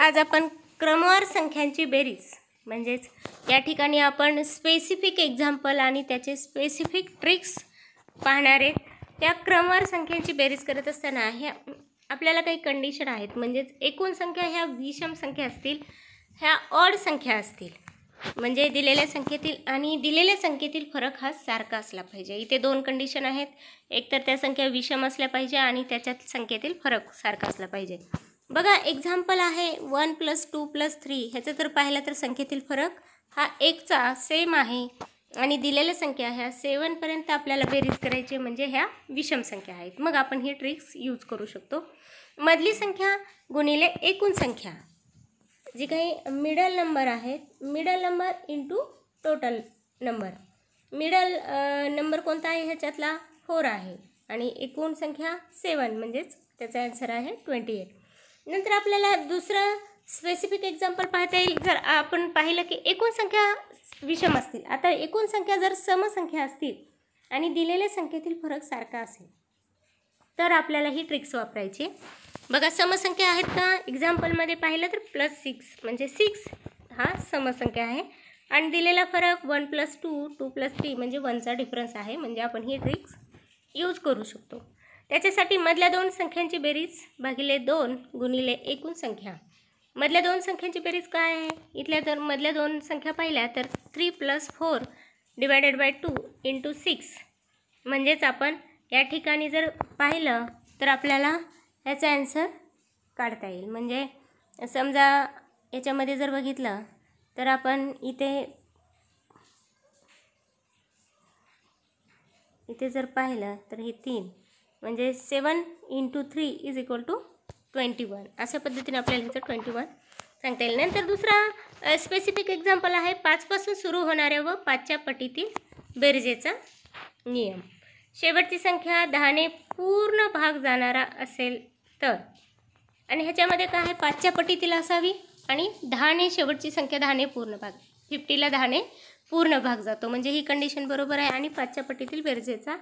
आज आपण क्रमवार संख्यांची बेरीज म्हणजेच या ठिकाणी आपण स्पेसिफिक एक्झाम्पल आणि त्याचे स्पेसिफिक ट्रिक्स पाहणार आहेत त्या क्रमवार संख्यांची बेरीज करत असताना ह्या आपल्याला काही कंडिशन आहेत म्हणजेच एकूण संख्या ह्या विषम संख्या असतील ह्या ऑड संख्या असतील म्हणजे दिलेल्या संख्येतील आणि दिलेल्या संख्येतील फरक हा सारखा असला पाहिजे इथे दोन कंडिशन आहेत एकतर त्या संख्या विषम असल्या पाहिजे आणि त्याच्यात संख्येतील फरक सारखा असला पाहिजे बघा एक्झाम्पल आहे one plus two plus three ह्याचं तर पाहिलं तर संख्येतील फरक हा एकचा सेम आहे आणि दिलेल्या संख्या ह्या सेवनपर्यंत आपल्याला बेरीज करायची म्हणजे ह्या विषम संख्या आहेत मग आपण ही ट्रिक्स यूज करू शकतो मधली संख्या गुणिले एकूण संख्या जी काही मिडल नंबर आहेत middle number into total number middle number कोणता आहे ह्याच्यातला फोर आहे आणि एकूण संख्या सेवन म्हणजेच त्याचा आन्सर आहे ट्वेंटी एट नंतर आपल्याला दुसरं स्पेसिफिक एक्झाम्पल पाहता येईल जर आपण पाहिलं की एकूण संख्या विषम असतील आता एकूण संख्या जर समसंख्या असतील आणि दिलेल्या संख्येतील फरक सारखा असेल तर आपल्याला ही ट्रिक्स वापरायची बघा समसंख्या आहेत का एक्झाम्पलमध्ये पाहिलं तर प्लस सिक्स म्हणजे सिक्स हा समसंख्या आहे आणि दिलेला फरक one plus two two plus three म्हणजे वनचा डिफरन्स आहे म्हणजे आपण ही ट्रिक्स यूज करू शकतो त्याच्यासाठी मधल्या दोन संख्यांची बेरीज भागिले दोन गुणिले एकूण संख्या मधल्या दोन संख्यांची बेरीज काय आहे इथल्या जर मधल्या दोन संख्या पाहिल्या तर three plus four divided by two into six म्हणजेच आपण या ठिकाणी जर पाहिलं तर आपल्याला याचा ॲन्सर काढता येईल म्हणजे समजा याच्यामध्ये जर बघितलं तर आपण इथे इथे जर पाहिलं तर हे तीन म्हणजे seven into three is equal to twenty one अशा पद्धतीने आपल्याला ह्याचं ट्वेंटी वन सांगता येईल नंतर दुसरा स्पेसिफिक एक्झाम्पल आहे पाचपासून सुरू होणाऱ्या व पाचच्या पटीतील बेरजेचा नियम शेवटची संख्या दहाने पूर्ण भाग जाणारा असेल तर आणि ह्याच्यामध्ये काय आहे पाचच्या पटीतील असावी आणि दहाने शेवटची संख्या दहाने पूर्ण भाग फिफ्टीला दहाने पूर्ण भाग जातो म्हणजे ही कंडिशन बरोबर आहे आणि पाचच्या पटीतील बेरजेचा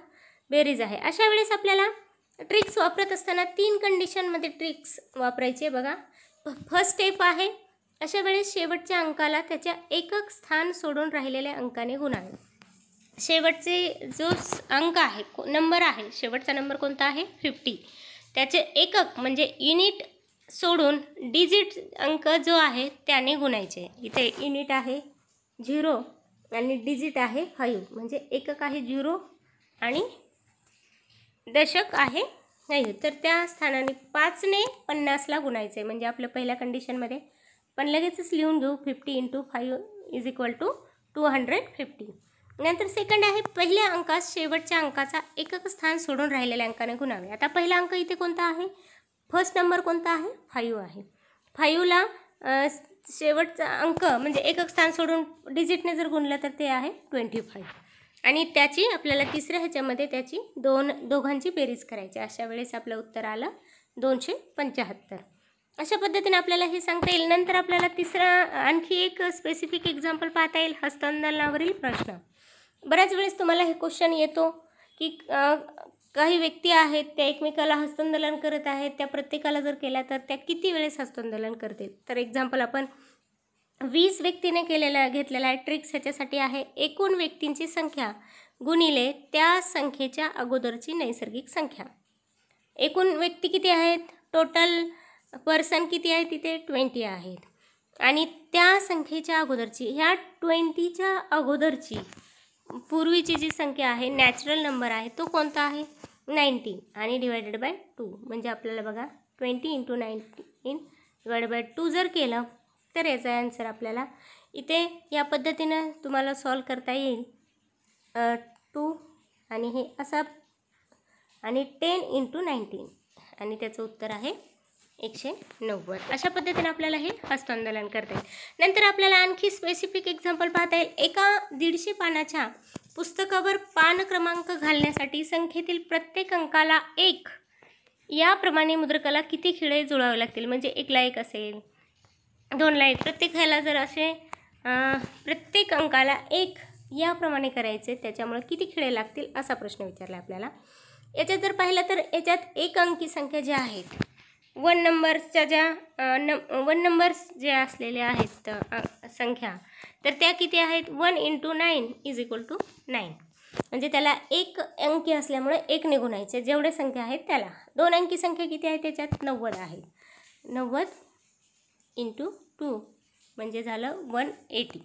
बेरीज आहे अशा वेळेस आपल्याला ट्रिक्स वापरत असताना तीन कंडिशनमध्ये ट्रिक्स वापरायचे बघा फर्स्ट स्टेप आहे अशा वेळेस शेवटच्या अंकाला त्याच्या एकक स्थान सोडून राहिलेल्या अंकाने गुणावे शेवटचे जो अंक आहे नंबर आहे शेवटचा नंबर कोणता आहे फिफ्टी त्याचे एकक म्हणजे युनिट सोडून डिजिट अंक जो आहे त्याने गुणायचे इथे युनिट आहे झिरो आणि डिजिट आहे फाईव्ह म्हणजे एकक आहे झिरो आणि दशक आहे नाही तर त्या स्थानाने पाचने पन्नासला गुणायचं आहे म्हणजे आपलं पहिल्या कंडिशनमध्ये पण लगेचच लिहून घेऊ fifty into five is equal to two hundred fifty नंतर सेकंड आहे पहिल्या अंकास शेवटच्या अंकाचा एकक स्थान सोडून राहिलेल्या अंकाने गुणावे आता पहिला अंक इथे कोणता आहे फर्स्ट नंबर कोणता आहे फाईव्ह आहे फाईव्हला शेवटचा अंक म्हणजे एकक स्थान सोडून डिजिटने जर गुणलं तर ते आहे ट्वेंटी फाईव्ह आणि त्याची आपल्याला तिसऱ्या ह्याच्यामध्ये त्याची दोन दोघांची बेरीज करायची अशा वेळेस आपलं उत्तर आलं दोनशे पंचाहत्तर अशा पद्धतीने आपल्याला हे सांगता येईल नंतर आपल्याला तिसरा आणखी एक स्पेसिफिक एक्झाम्पल पाहता येईल हस्तांदोलनावरील प्रश्न बऱ्याच वेळेस तुम्हाला हे क्वेश्चन येतो की काही व्यक्ती आहेत त्या एकमेकाला हस्तांदोलन करत आहेत त्या प्रत्येकाला जर केला तर त्या किती वेळेस हस्तांदोलन करतील तर एक्झाम्पल आपण वीस व्यक्तीने केलेला घेतलेला ट्रिक्स ह्याच्यासाठी आहे एकूण व्यक्तींची संख्या गुणिले त्या संख्येच्या अगोदरची नैसर्गिक संख्या एकूण व्यक्ती किती आहेत टोटल पर्सन किती आहे तिथे ट्वेंटी आहेत आणि त्या संख्येच्या अगोदरची ह्या ट्वेंटीच्या अगोदरची पूर्वीची जी संख्या आहे नॅचरल नंबर आहे तो कोणता आहे नाईन्टी आणि डिवायडेड बाय टू म्हणजे आपल्याला बघा twenty into nineteen divided by two जर केलं तर याचा आन्सर आपल्याला इथे या पद्धतीनं तुम्हाला सॉल्व करता येईल टू आणि हे असा आणि टेन इंटू नाईन्टीन आणि त्याचं उत्तर आहे एकशे नव्वद अशा पद्धतीने आपल्याला हे हस्तांदोलन करता येईल नंतर आपल्याला आणखी स्पेसिफिक एक्झाम्पल पाहता येईल एका दीडशे पानाच्या पुस्तकावर पान क्रमांक घालण्यासाठी संख्येतील प्रत्येक अंकाला एक याप्रमाणे मुद्रकला किती खिळे जुळावे लागतील म्हणजे एकला एक असेल दोन लाईन प्रत्येक ह्याला जर असे प्रत्येक अंकाला एक याप्रमाणे करायचे त्याच्यामुळे किती खिळे लागतील असा प्रश्न विचारला आपल्याला याच्यात जर पाहिलं तर याच्यात एक अंकी संख्या ज्या आहेत वन नंबर्सच्या ज्या न वन नंबर्स जे असलेले आहेत संख्या तर त्या किती आहेत one into nine is equal to nine म्हणजे त्याला एक अंकी असल्यामुळे एक निघून यायचे जेवढे संख्या आहेत त्याला दोन अंकी संख्या किती आहे त्याच्यात नव्वद आहे नव्वद इंटू टू म्हणजे झालं वन एटी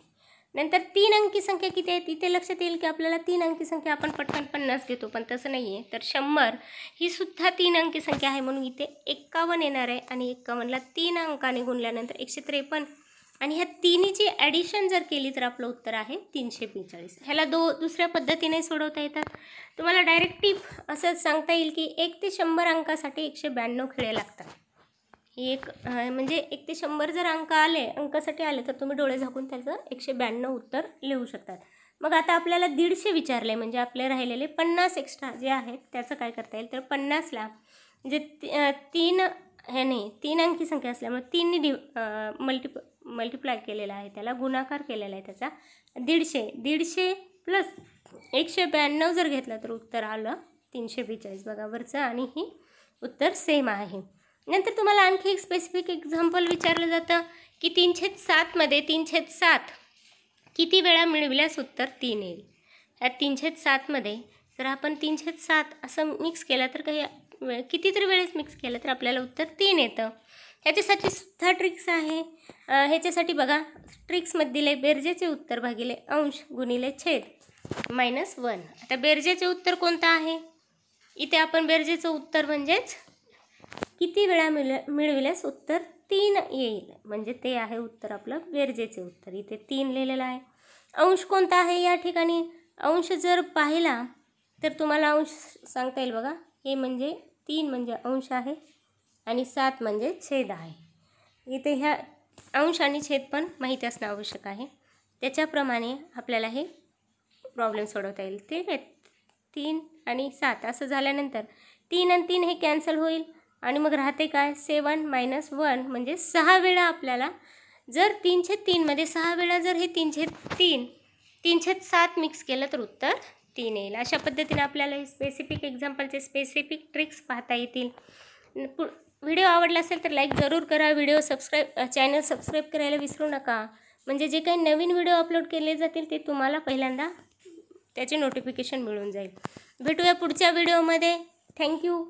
नंतर तीन अंकी संख्या किती आहे तिथे लक्षात येईल की आपल्याला तीन अंकी संख्या आपण पटकन पन्नास घेतो पण तसं नाही आहे तर शंभर ही सुद्धा तीन अंकी संख्या आहे म्हणून इथे एक्कावन्न येणार आहे आणि एक्कावन्नला तीन अंकाने गुणल्यानंतर एकशे त्रेपन्न आणि ह्या तिन्हीची ॲडिशन जर केली तर आपलं उत्तर आहे तीनशे बेचाळीस ह्याला दो दुसऱ्या पद्धतीने सोडवता येतात तुम्हाला डायरेक्ट टीप असं सांगता येईल की एक ते शंभर अंकासाठी एकशे ब्याण्णव खेळे लागतात एक म्हणजे एक ते शंभर जर अंक आले अंकासाठी आले तर तुम्ही डोळे झाकून त्याचं एकशे ब्याण्णव उत्तर लिहू शकतात मग आता आपल्याला दीडशे विचारले म्हणजे आपले राहिलेले पन्नास एक्स्ट्रा जे आहेत त्याचं काय करता येईल तर पन्नासला जे म्हणजे तीन हे नाही तीन अंकी संख्या असल्यामुळे तीनने डि मल्टिप मल्टिप्लाय केलेला आहे त्याला गुणाकार केलेला आहे त्याचा दीडशे दीडशे प्लस एकशे ब्याण्णव जर घेतला तर उत्तर आलं तीनशे बेचाळीस बघा वरचं आणि ही उत्तर सेम आहे नंतर तुम्हाला आणखी एक स्पेसिफिक एक्झाम्पल विचारलं जातं की तीनशे सातमध्ये तीनशे सात किती वेळा मिळविल्यास उत्तर तीन येईल या तीनशे सातमध्ये जर आपण तीनशे सात असं मिक्स केलं तर काही वे कितीतरी वेळेस मिक्स केलं तर आपल्याला उत्तर तीन येतं ह्याच्यासाठी सुद्धा ट्रिक्स आहे ह्याच्यासाठी बघा ट्रिक्समध्ये दिले बेरजेचे उत्तर भागिले अंश गुणिले छेद मायनस वन आता बेरजेचे उत्तर कोणतं आहे इथे आपण बेरजेचं उत्तर म्हणजेच किती वेळा मिळ मिळविल्यास उत्तर तीन येईल म्हणजे ते आहे उत्तर आपलं गरजेचे उत्तर इथे तीन लिहिलेलं आहे अंश कोणता आहे या ठिकाणी अंश जर पाहिला तर तुम्हाला अंश सांगता येईल बघा हे म्हणजे तीन म्हणजे अंश आहे आणि सात म्हणजे छेद आहे इथे ह्या अंश आणि छेद पण माहिती असणं आवश्यक आहे त्याच्याप्रमाणे आपल्याला हे प्रॉब्लेम सोडवता येईल ठीक आहे तीन आणि सात असं झाल्यानंतर तीन आणि तीन हे कॅन्सल होईल आणि मग राहते काय सेवन मायनस वन म्हणजे सहा वेळा आपल्याला जर तीनशे तीनमध्ये सहा वेळा जर हे तीनशे तीन तीनशे सात मिक्स केलं तर उत्तर तीन येईल अशा पद्धतीने आपल्याला हे स्पेसिफिक एक्झाम्पलचे स्पेसिफिक ट्रिक्स पाहता येतील व्हिडिओ आवडला असेल तर लाईक जरूर करा व्हिडिओ सबस्क्राईब चॅनल सबस्क्राईब करायला विसरू नका म्हणजे जे काही नवीन व्हिडिओ अपलोड केले जातील ते तुम्हाला पहिल्यांदा त्याचे नोटिफिकेशन मिळून जाईल भेटूया पुढच्या व्हिडिओमध्ये थँक्यू